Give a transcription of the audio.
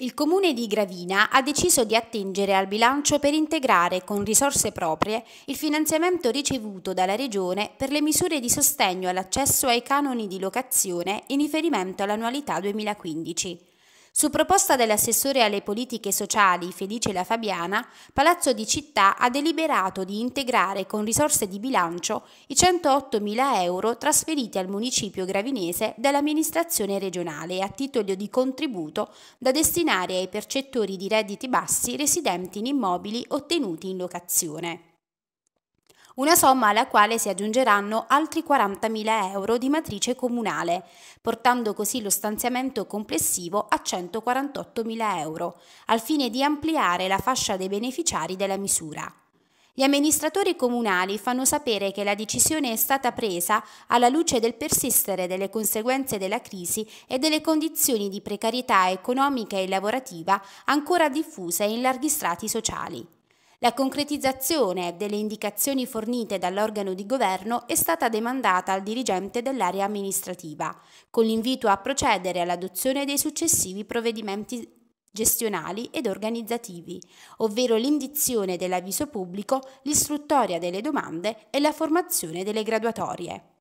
Il comune di Gravina ha deciso di attingere al bilancio per integrare con risorse proprie il finanziamento ricevuto dalla Regione per le misure di sostegno all'accesso ai canoni di locazione in riferimento all'annualità 2015. Su proposta dell'assessore alle politiche sociali Felice La Fabiana, Palazzo di Città ha deliberato di integrare con risorse di bilancio i 108.000 euro trasferiti al municipio gravinese dall'amministrazione regionale a titolo di contributo da destinare ai percettori di redditi bassi residenti in immobili ottenuti in locazione una somma alla quale si aggiungeranno altri 40.000 euro di matrice comunale, portando così lo stanziamento complessivo a 148.000 euro, al fine di ampliare la fascia dei beneficiari della misura. Gli amministratori comunali fanno sapere che la decisione è stata presa alla luce del persistere delle conseguenze della crisi e delle condizioni di precarietà economica e lavorativa ancora diffuse in larghi strati sociali. La concretizzazione delle indicazioni fornite dall'organo di governo è stata demandata al dirigente dell'area amministrativa, con l'invito a procedere all'adozione dei successivi provvedimenti gestionali ed organizzativi, ovvero l'indizione dell'avviso pubblico, l'istruttoria delle domande e la formazione delle graduatorie.